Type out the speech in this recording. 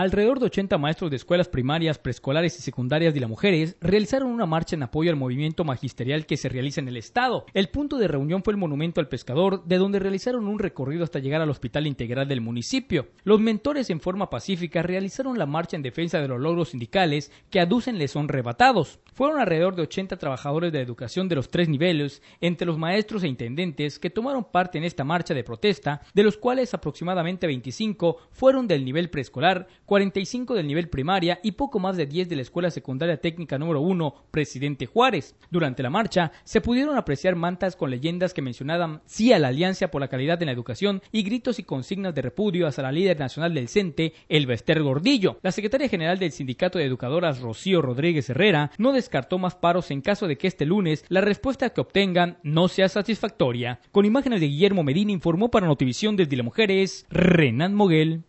Alrededor de 80 maestros de escuelas primarias, preescolares y secundarias de las mujeres realizaron una marcha en apoyo al movimiento magisterial que se realiza en el Estado. El punto de reunión fue el Monumento al Pescador, de donde realizaron un recorrido hasta llegar al Hospital Integral del municipio. Los mentores en forma pacífica realizaron la marcha en defensa de los logros sindicales que aducen les son rebatados. Fueron alrededor de 80 trabajadores de educación de los tres niveles, entre los maestros e intendentes, que tomaron parte en esta marcha de protesta, de los cuales aproximadamente 25 fueron del nivel preescolar, 45 del nivel primaria y poco más de 10 de la Escuela Secundaria Técnica número 1, Presidente Juárez. Durante la marcha se pudieron apreciar mantas con leyendas que mencionaban sí a la Alianza por la Calidad en la Educación y gritos y consignas de repudio hacia la líder nacional del CENTE, Elvester Gordillo. La secretaria general del Sindicato de Educadoras, Rocío Rodríguez Herrera, no descartó más paros en caso de que este lunes la respuesta que obtengan no sea satisfactoria. Con imágenes de Guillermo Medina informó para Notivisión desde la Mujeres, Renan Moguel.